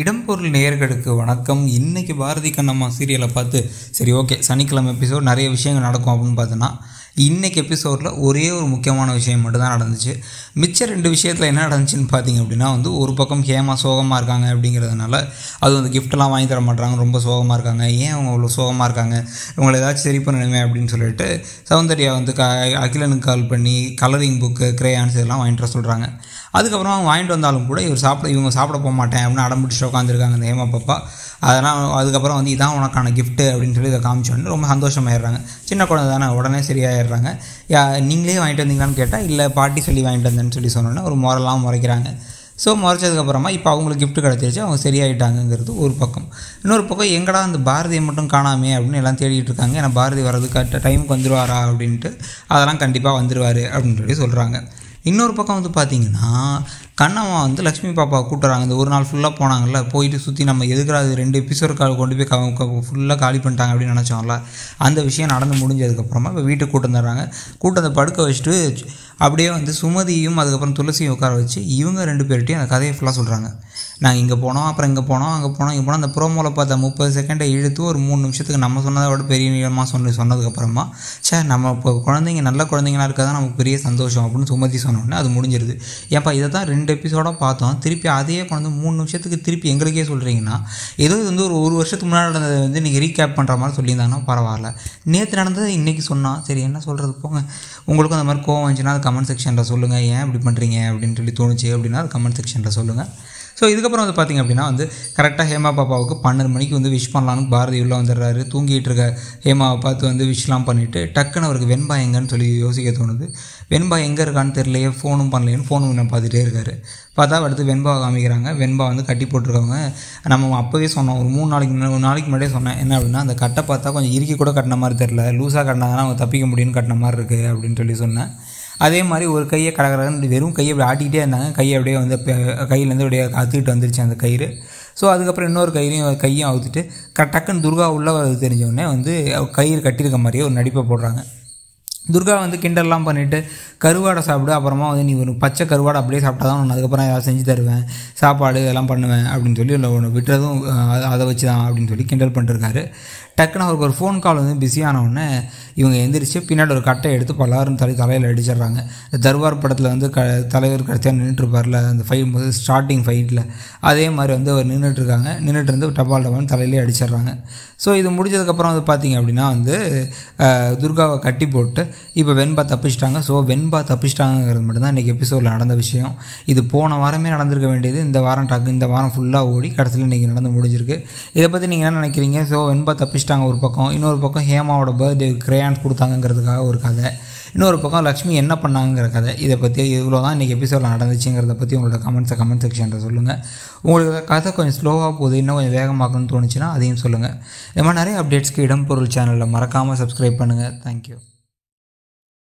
இடம்பொருள் நேயர்களுக்கு வணக்கம் இன்றைக்கி பாரதி கண்ணம்மா சீரியலை பார்த்து சரி ஓகே சனிக்கிழமை எபிசோட் நிறைய விஷயங்கள் நடக்கும் அப்படின்னு பார்த்தோன்னா இன்றைக்கி எபிசோடில் ஒரே ஒரு முக்கியமான விஷயம் மட்டும்தான் நடந்துச்சு மிச்சம் ரெண்டு விஷயத்தில் என்ன நடந்துச்சுன்னு பார்த்தீங்க அப்படின்னா வந்து ஒரு பக்கம் ஹேமா சோகமாக இருக்காங்க அப்படிங்கிறதுனால அது வந்து கிஃப்டெல்லாம் வாங்கி தர மாட்டாங்க ரொம்ப சோகமாக இருக்காங்க ஏன் அவங்க அவ்வளோ சோகமாக இருக்காங்க இவங்களை ஏதாச்சும் சரி பண்ணணுமே அப்படின்னு சொல்லிட்டு சௌந்தர்யா வந்து க அகிலனுக்கு கால் பண்ணி கலரிங் புக்கு கிரேயான்ஸ் இதெல்லாம் வாங்கிட்டு சொல்கிறாங்க அதுக்கப்புறம் அவங்க வாங்கிட்டு வந்தாலும் கூட இவர் சாப்பிட இவங்க சாப்பிட போக மாட்டேன் அப்படின்னு அடம்பிடிச்சு உட்காந்துருக்காங்க இந்த ஏமா அதனால் அதுக்கப்புறம் வந்து இதான் உனக்கான கிஃப்ட்டு அப்படின்னு சொல்லி இதை காமிச்சோன்னு ரொம்ப சந்தோஷமாயிடுறாங்க சின்ன குழந்தை தானே உடனே சரியாயிடுறாங்க நீங்களே வாங்கிட்டு வந்தீங்களான்னு கேட்டால் இல்லை பாட்டி சொல்லி வாங்கிட்டு வந்தேன்னு சொல்லி சொன்னோன்னே ஒரு முறைலாம் முறைக்கிறாங்க ஸோ முறைச்சதுக்கப்புறமா இப்போ அவங்களுக்கு கிஃப்ட் கிடச்சிருச்சு அவங்க சரியாயிட்டாங்கிறது ஒரு பக்கம் இன்னொரு பக்கம் எங்கடா அந்த பாரதியை மட்டும் காணாமே அப்படின்னு எல்லாம் தேடிட்டு இருக்காங்க ஏன்னா பாரதி வர்றதுக்கு டைமுக்கு வந்துடுவாரா அப்படின்ட்டு அதெல்லாம் கண்டிப்பாக வந்துடுவார் அப்படின்னு சொல்லி சொல்கிறாங்க இன்னொரு பக்கம் வந்து பார்த்திங்கன்னா கண்ணம்மா வந்து லக்ஷ்மி பாப்பா கூட்டுறாங்க இந்த ஒரு நாள் ஃபுல்லாக போனாங்கல்ல போயிட்டு சுற்றி நம்ம எதுக்குறாது ரெண்டு கால் கொண்டு போய் ஃபுல்லாக காலி பண்ணிட்டாங்க அப்படின்னு நினச்சோம்ல அந்த விஷயம் நடந்து முடிஞ்சதுக்கப்புறமா இப்போ வீட்டுக்கு கூட்டம் தர்றாங்க கூட்டத்தை படுக்க வச்சுட்டு அப்படியே வந்து சுமதியும் அதுக்கப்புறம் துளசியும் உட்கார வச்சு இவங்க ரெண்டு பேர்கிட்டையும் அந்த கதையை ஃபுல்லாக சொல்கிறாங்க நாங்கள் இங்கே போனோம் அப்புறம் இங்கே போனோம் அங்கே போனோம் இங்கே போனோம் அந்த ப்ரோமோவில் பார்த்தா முப்பது செகண்டை இழுத்து ஒரு மூணு நிமிஷத்துக்கு நம்ம சொன்னதை விட பெரிய நீளமாக சொன்ன சொன்னதுக்கப்புறமா சே நம்ம இப்போ குழந்தைங்க நல்ல குழந்தைங்களாக இருக்கா தான் நமக்கு பெரிய சந்தோஷம் அப்படின்னு சுமதி சொன்னோடனே அது முடிஞ்சிருது ஏப்பா இதை தான் ரெண்டு எபிசோடாக பார்த்தோம் திருப்பி அதையே குழந்தை மூணு நிமிஷத்துக்கு திருப்பி எங்களுக்கே சொல்கிறீங்கன்னா ஏதோ இது வந்து ஒரு ஒரு வருஷத்துக்கு முன்னாடி நடந்ததை வந்து நீங்கள் ரீகேப் பண்ணுற மாதிரி சொல்லியிருந்தாங்கன்னா பரவாயில்ல நேற்று நடந்தது இன்றைக்கி சொன்னால் சரி என்ன சொல்கிறது போங்க உங்களுக்கும் அந்த மாதிரி கோவம் வந்துச்சுன்னா அது கமெண்ட் செக்ஷனில் சொல்லுங்கள் ஏன் இப்படி பண்ணுறீங்க அப்படின்னு சொல்லி தோணுச்சு அப்படின்னா அது கமெண்ட் செக்ஷனில் சொல்லுங்கள் ஸோ இதுக்கப்புறம் வந்து பார்த்திங்க அப்படின்னா வந்து கரெக்டாக ஹேமா பாப்பாவுக்கு பன்னெண்டு மணிக்கு வந்து விஷ் பண்ணலான்னு பாரதி உள்ளே வந்துடுறாரு தூங்கிட்டு இருக்க ஹேமாவை பார்த்து வந்து விஷ்லாம் பண்ணிவிட்டு டக்குன்னு அவருக்கு வெண்பா எங்கன்னு சொல்லி யோசிக்க தோணுது வெண்பா எங்கே இருக்கான்னு தெரியலையே ஃபோனும் பண்ணலையேன்னு ஃபோனும் நான் பார்த்துட்டே இருக்காரு பார்த்தா அடுத்து வெண்பா காமிக்கிறாங்க வெண்பா வந்து கட்டி போட்டிருக்கவங்க நம்ம அப்போவே சொன்னோம் ஒரு மூணு நாளைக்கு ஒரு நாளைக்கு முன்னாடியே சொன்னேன் என்ன அப்படின்னா அந்த கட்டை பார்த்தா கொஞ்சம் இறுக்கி கூட கட்டின மாதிரி தெரில லூஸாக கட்டினா அவங்க தப்பிக்க முடியும்னு கட்டின மாதிரி இருக்குது அப்படின்னு சொல்லி சொன்னேன் அதே மாதிரி ஒரு கையை கடகடன்னு வெறும் கையை அப்படி ஆட்டிக்கிட்டே இருந்தாங்க கையை அப்படியே வந்து கையிலேருந்து அப்படியே கற்றுக்கிட்டு வந்துருச்சு அந்த கயிறு ஸோ அதுக்கப்புறம் இன்னொரு கையிலையும் கையும் அவுத்துட்டு டக்குன்னு துர்கா உள்ளே தெரிஞ்ச வந்து கயிறு கட்டியிருக்க மாதிரியே ஒரு நடிப்பை போடுறாங்க துர்கா வந்து கிண்டல்லாம் பண்ணிவிட்டு கருவாடை சாப்பிடு அப்புறமா வந்து நீ ஒரு பச்சை கருவாடை அப்படியே சாப்பிட்டா தான் ஒன்று அதுக்கப்புறம் ஏதாவது செஞ்சு தருவேன் சாப்பாடு இதெல்லாம் பண்ணுவேன் அப்படின்னு சொல்லி இல்லை ஒன்று விட்டுறதும் அதை வச்சு தான் அப்படின்னு சொல்லி கிண்டல் பண்ணிருக்காரு டக்குன்னு அவருக்கு ஒரு ஃபோன் கால் வந்து பிஸியானவுடனே இவங்க எந்திரிச்சு பின்னாடி ஒரு கட்டை எடுத்து பலாரும் தலை தலையில் அடிச்சிடுறாங்க தர்பார் படத்தில் வந்து க தலைவர் கடைசியாக நின்றுட்டுருப்பார்ல அந்த ஃபைட் போது ஸ்டார்டிங் ஃபைட்டில் அதே மாதிரி வந்து அவர் நின்றுட்டுருக்காங்க நின்றுட்டு இருந்து டபால் டபால் தலையிலே அடிச்சிடுறாங்க ஸோ இது முடிஞ்சதுக்கப்புறம் வந்து பார்த்திங்க அப்படின்னா வந்து துர்காவை கட்டி போட்டு இப்போ வெண்பா தப்பிச்சிட்டாங்க ஸோ வெண்பா தப்பிச்சிட்டாங்கிறது மட்டும்தான் இன்றைக்கி எபிசோடில் நடந்த விஷயம் இது போன வாரமே நடந்திருக்க வேண்டியது இந்த வாரம் டக்கு இந்த வாரம் ஃபுல்லாக ஓடி கடைசியில் இன்றைக்கி நடந்து முடிஞ்சிருக்கு இதை பற்றி நீங்கள் என்ன நினைக்கிறீங்க ஸோ வெண்பா தப்பிச்சிட்டாங்க ஒரு பக்கம் இன்னொரு பக்கம் ஹேமாவோட பர்த்டே கிரேயான்ஸ் கொடுத்தாங்கிறதுக்காக ஒரு கதை இன்னொரு பக்கம் லக்ஷ்மி என்ன பண்ணாங்கிற கதை இதை பற்றி இவ்வளோ தான் இன்றைக்கி எபிசோடில் நடந்துச்சுங்கிறத பற்றி உங்களோட கமெண்ட்ஸை கமெண்ட் செக்ஷனில் சொல்லுங்கள் உங்களுக்கு கதை கொஞ்சம் ஸ்லோவாக போகுது இன்னும் கொஞ்சம் வேகமாகணும்னு தோணுச்சுன்னா அதையும் சொல்லுங்கள் இது மாதிரி நிறைய அப்டேட்ஸ்க்கு இடம்பொருள் சேனலில் மறக்காமல் சப்ஸ்கிரைப் பண்ணுங்கள் தேங்க்யூ